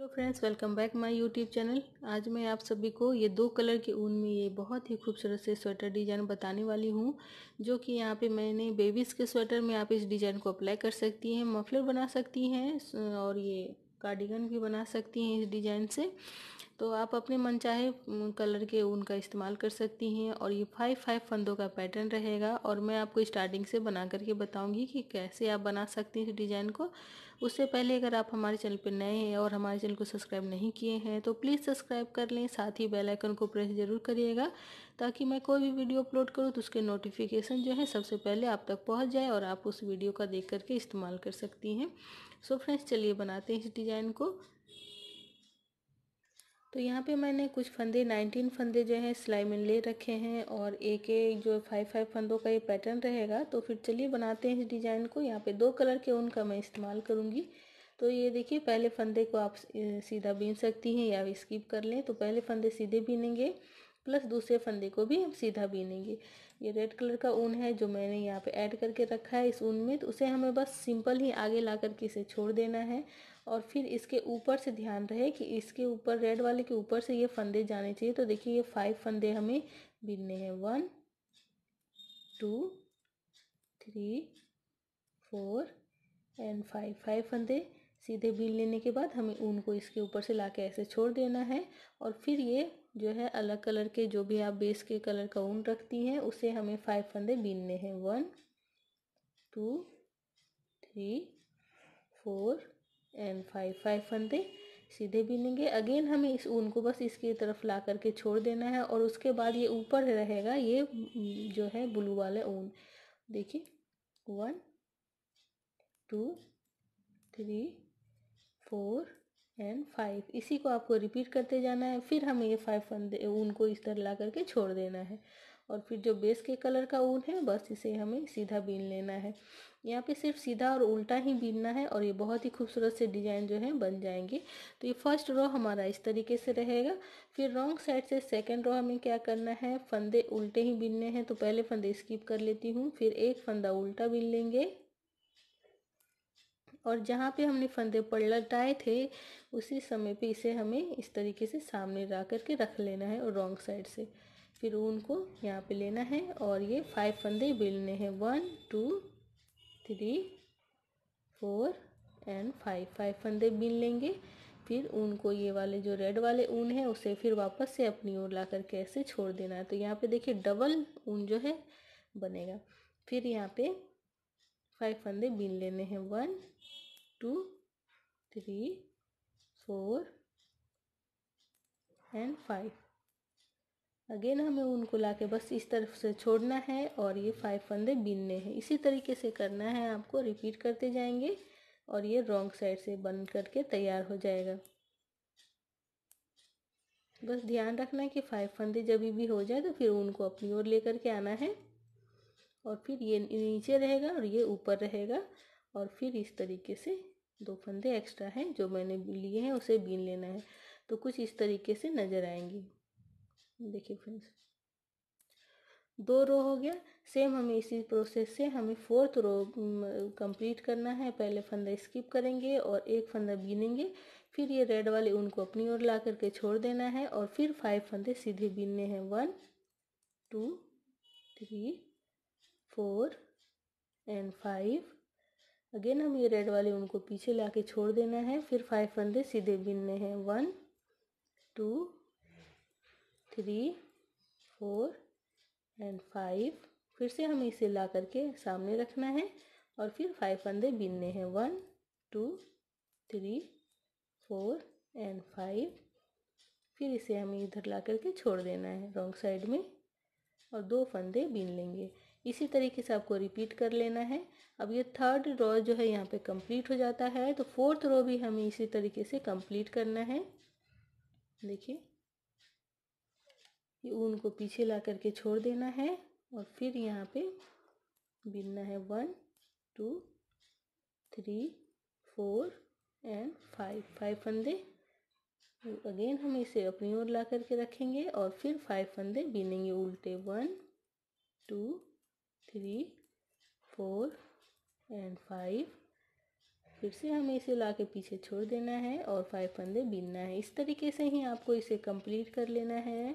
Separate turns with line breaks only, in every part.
hello friends welcome back my YouTube channel आज मैं आप सभी को ये दो कलर के ऊन में ये बहुत ही खूबसूरत से स्वेटर डिज़ाइन बताने वाली हूँ जो कि यहाँ पे मैंने बेबीज़ के स्वेटर में आप इस डिज़ाइन को अप्लाई कर सकती हैं मफलर बना सकती हैं और ये कार्डिगन भी बना सकती हैं इस डिज़ाइन से तो आप अपने मन चाहे कलर के ऊन का इस्तेमाल कर सकती हैं और ये फाइव फाइव फंदों का पैटर्न रहेगा और मैं आपको स्टार्टिंग से बना करके बताऊँगी कि कैसे आप बना सकती हैं इस डिज़ाइन को उससे पहले अगर आप हमारे चैनल पर नए हैं और हमारे चैनल को सब्सक्राइब नहीं किए हैं तो प्लीज़ सब्सक्राइब कर लें साथ ही बेलाइकन को प्रेस ज़रूर करिएगा ताकि मैं कोई भी वीडियो अपलोड करूँ तो उसके नोटिफिकेशन जो है सबसे पहले आप तक पहुँच जाए और आप उस वीडियो का देख करके इस्तेमाल कर सकती हैं सो फ्रेंड्स चलिए बनाते हैं इस डिज़ाइन को तो यहाँ पे मैंने कुछ फंदे 19 फंदे जो हैं सिलाई में ले रखे हैं और एक एक जो फाइव फाइव फंदों का ये पैटर्न रहेगा तो फिर चलिए बनाते हैं इस डिज़ाइन को यहाँ पे दो कलर के उनका मैं इस्तेमाल करूँगी तो ये देखिए पहले फंदे को आप सीधा बीन सकती हैं या स्किप कर लें तो पहले फंदे सीधे बीनेंगे प्लस दूसरे फंदे को भी हम सीधा बीनेंगे ये रेड कलर का ऊन है जो मैंने यहाँ पे ऐड करके रखा है इस ऊन में तो उसे हमें बस सिंपल ही आगे ला करके इसे छोड़ देना है और फिर इसके ऊपर से ध्यान रहे कि इसके ऊपर रेड वाले के ऊपर से ये फंदे जाने चाहिए तो देखिए ये फाइव फंदे हमें बीनने हैं one two three four and five five फंदे सीधे बीन लेने के बाद हमें ऊन को इसके ऊपर से ला के ऐसे छोड़ देना है और फिर ये जो है अलग कलर के जो भी आप बेस के कलर का ऊन रखती हैं उसे हमें फाइव फंदे बीनने हैं one two three four and five five फंदे सीधे बीनेंगे अगेन हमें इस ऊन को बस इसकी तरफ ला करके छोड़ देना है और उसके बाद ये ऊपर रहेगा ये जो है ब्लू वाला ऊन देखिए one two three four and five इसी को आपको रिपीट करते जाना है फिर हमें ये फाइव फंदे ऊन को इस तरह ला करके छोड़ देना है और फिर जो बेस के कलर का ऊन है बस इसे हमें सीधा बीन लेना है यहाँ पे सिर्फ सीधा और उल्टा ही बीनना है और ये बहुत ही खूबसूरत से डिजाइन जो है बन जाएंगे तो ये फर्स्ट रो हमारा इस तरीके से रहेगा फिर रॉन्ग साइड से सेकंड रो हमें क्या करना है फंदे उल्टे ही बीनने हैं तो पहले फंदे स्किप कर लेती हूँ फिर एक फंदा उल्टा बीन लेंगे और जहाँ पे हमने फंदे पर लटाए थे उसी समय पे इसे हमें इस तरीके से सामने ला करके रख लेना है और रॉन्ग साइड से फिर ऊन को यहाँ पे लेना है और ये फाइव फंदे बिलने हैं one two three four and five five फंदे बिन लेंगे फिर ऊन को ये वाले जो रेड वाले ऊन है उसे फिर वापस से अपनी ओर ला करके ऐसे छोड़ देना है तो यहाँ पे देखिए डबल ऊन जो है बनेगा फिर यहाँ पे फाइव फंदे बीन लेने हैं one two three four and five again हमें उनको ला के बस इस तरफ से छोड़ना है और ये फाइव फंदे बीनने हैं इसी तरीके से करना है आपको रिपीट करते जाएंगे और ये रॉन्ग साइड से बन करके तैयार हो जाएगा बस ध्यान रखना कि फाइव फंदे जब भी हो जाए तो फिर उनको अपनी ओर लेकर के आना है और फिर ये नीचे रहेगा और ये ऊपर रहेगा और फिर इस तरीके से दो फंदे एक्स्ट्रा हैं जो मैंने लिए हैं उसे बीन लेना है तो कुछ इस तरीके से नज़र आएंगी देखिए फ्रेंड्स दो रो हो गया सेम हमें इसी प्रोसेस से हमें फोर्थ रो कंप्लीट करना है पहले फंदा स्किप करेंगे और एक फंदा बीनेंगे फिर ये रेड वाले उनको अपनी ओर ला करके छोड़ देना है और फिर फाइव फंदे सीधे बीनने हैं one two three four and five again हम ये रेड वाले उनको पीछे ला के छोड़ देना है फिर फाइव फंदे सीधे बिनने हैं one two three four and five फिर से हमें इसे ला करके सामने रखना है और फिर फाइव फंदे बिनने हैं one two three four and five फिर इसे हमें इधर ला करके छोड़ देना है रॉन्ग साइड में और दो फंदे बीन लेंगे इसी तरीके से आपको रिपीट कर लेना है अब ये थर्ड रो जो है यहाँ पे कंप्लीट हो जाता है तो फोर्थ रो भी हमें इसी तरीके से कंप्लीट करना है देखिए ये ऊन को पीछे ला करके छोड़ देना है और फिर यहाँ पे बिनना है one two three four and five five फंदे अगेन हम इसे अपनी ओर ला करके रखेंगे और फिर फाइव फंदे बिनेंगे उल्टे one two three four and five फिर से हमें इसे ला के पीछे छोड़ देना है और फाइव फंदे बीनना है इस तरीके से ही आपको इसे कंप्लीट कर लेना है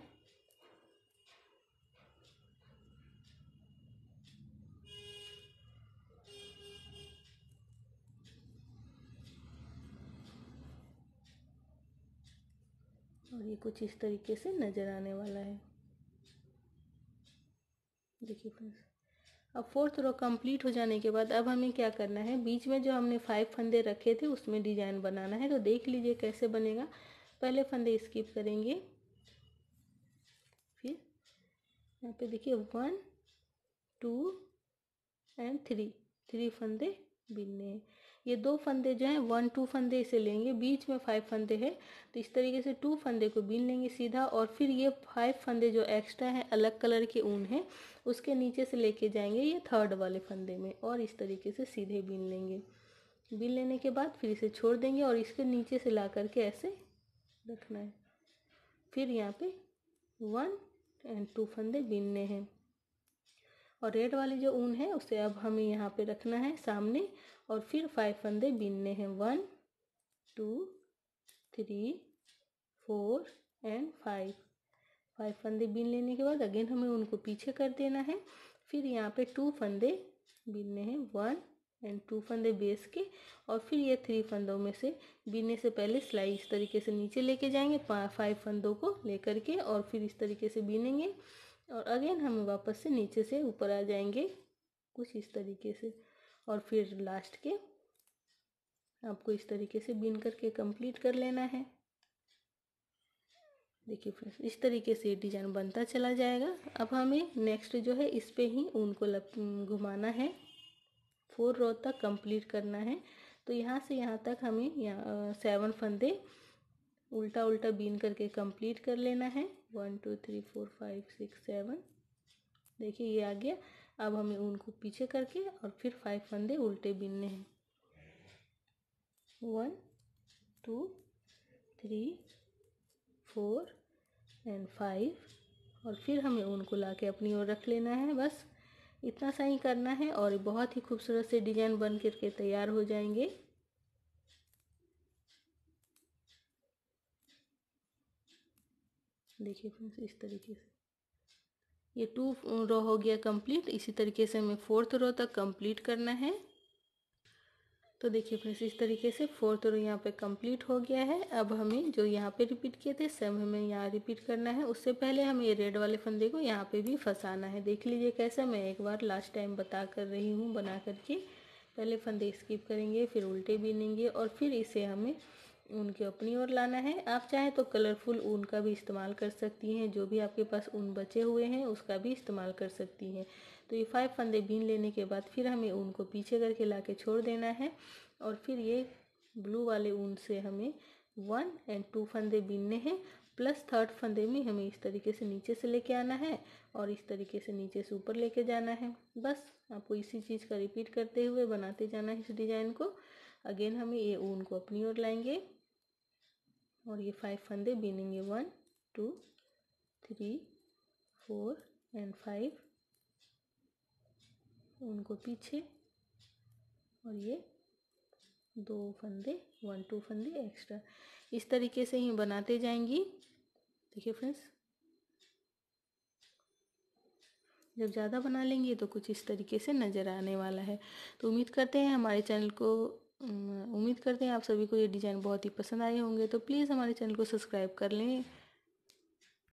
और ये कुछ इस तरीके से नज़र आने वाला है देखिए फ्रेंड्स अब फोर्थ रो कंप्लीट हो जाने के बाद अब हमें क्या करना है बीच में जो हमने फाइव फंदे रखे थे उसमें डिजाइन बनाना है तो देख लीजिए कैसे बनेगा पहले फंदे स्किप करेंगे फिर यहाँ पे देखिए one two and three three फंदे बिनने ये दो फंदे जो हैं वन टू फंदे इसे लेंगे बीच में फाइव फंदे हैं तो इस तरीके से टू फंदे को बीन लेंगे सीधा और फिर ये फाइव फंदे जो एक्स्ट्रा हैं अलग कलर के ऊन हैं उसके नीचे से लेके जाएंगे ये थर्ड वाले फंदे में और इस तरीके से सीधे बीन लेंगे बीन लेने के बाद फिर इसे छोड़ देंगे और इसके नीचे से ला करके ऐसे रखना है फिर यहाँ पर वन एंड टू फंदे बीनने हैं और रेड वाली जो ऊन है उसे अब हमें यहाँ पे रखना है सामने और फिर फाइव फंदे बीनने हैं one two three four and five five फंदे बीन लेने के बाद अगेन हमें उनको पीछे कर देना है फिर यहाँ पे टू फंदे बीनने हैं वन एंड टू फंदे बेस के और फिर ये थ्री फंदों में से बीनने से पहले सिलाई इस तरीके से नीचे लेके जाएंगे फाइव फंदों को लेकर के और फिर इस तरीके से बीनेंगे और अगेन हम वापस से नीचे से ऊपर आ जाएंगे कुछ इस तरीके से और फिर लास्ट के आपको इस तरीके से बिन करके कंप्लीट कर लेना है देखिए फ्रेंड्स इस तरीके से ये डिज़ाइन बनता चला जाएगा अब हमें नेक्स्ट जो है इस पर ही ऊन को लप घुमाना है फोर रो तक कंप्लीट करना है तो यहाँ से यहाँ तक हमें यहाँ सेवन फंदे उल्टा उल्टा बीन करके कंप्लीट कर लेना है one two three four five six seven देखिए ये आ गया अब हमें ऊन को पीछे करके और फिर फाइव फंदे उल्टे बीनने हैं one two three four and five और फिर हमें ऊन को ला के अपनी ओर रख लेना है बस इतना सा ही करना है और बहुत ही खूबसूरत से डिज़ाइन बन करके तैयार हो जाएंगे देखिए फ्रेंड्स इस तरीके से ये टू रो हो गया कंप्लीट इसी तरीके से हमें फोर्थ रो तक कंप्लीट करना है तो देखिए फ्रेंड्स इस तरीके से फोर्थ रो यहाँ पे कंप्लीट हो गया है अब हमें जो यहाँ पे रिपीट किए थे सेम हमें यहाँ रिपीट करना है उससे पहले हमें ये रेड वाले फंदे को यहाँ पे भी फंसाना है देख लीजिए कैसा मैं एक बार लास्ट टाइम बता कर रही हूँ बना करके पहले फंदे स्किप करेंगे फिर उल्टे बीनेंगे और फिर इसे हमें ऊन की अपनी ओर लाना है आप चाहें तो कलरफुल ऊन का भी इस्तेमाल कर सकती हैं जो भी आपके पास ऊन बचे हुए हैं उसका भी इस्तेमाल कर सकती हैं तो ये फाइव फंदे बीन लेने के बाद फिर हमें ऊन को पीछे करके ला के छोड़ देना है और फिर ये ब्लू वाले ऊन से हमें वन एंड टू फंदे बीनने हैं प्लस थर्ड फंदे में हमें इस तरीके से नीचे से लेके आना है और इस तरीके से नीचे से ऊपर लेके जाना है बस आपको इसी चीज़ का रिपीट करते हुए बनाते जाना है इस डिज़ाइन को अगेन हमें ये ऊन को अपनी ओर लाएंगे और ये फाइव फंदे बीनेंगे one two three four and five उनको पीछे और ये दो फंदे वन टू फंदे एक्स्ट्रा इस तरीके से ही बनाते जाएंगी देखिए फ्रेंड्स जब ज़्यादा बना लेंगे तो कुछ इस तरीके से नज़र आने वाला है तो उम्मीद करते हैं हमारे चैनल को उम्मीद करते हैं आप सभी को ये डिज़ाइन बहुत ही पसंद आए होंगे तो प्लीज़ हमारे चैनल को सब्सक्राइब कर लें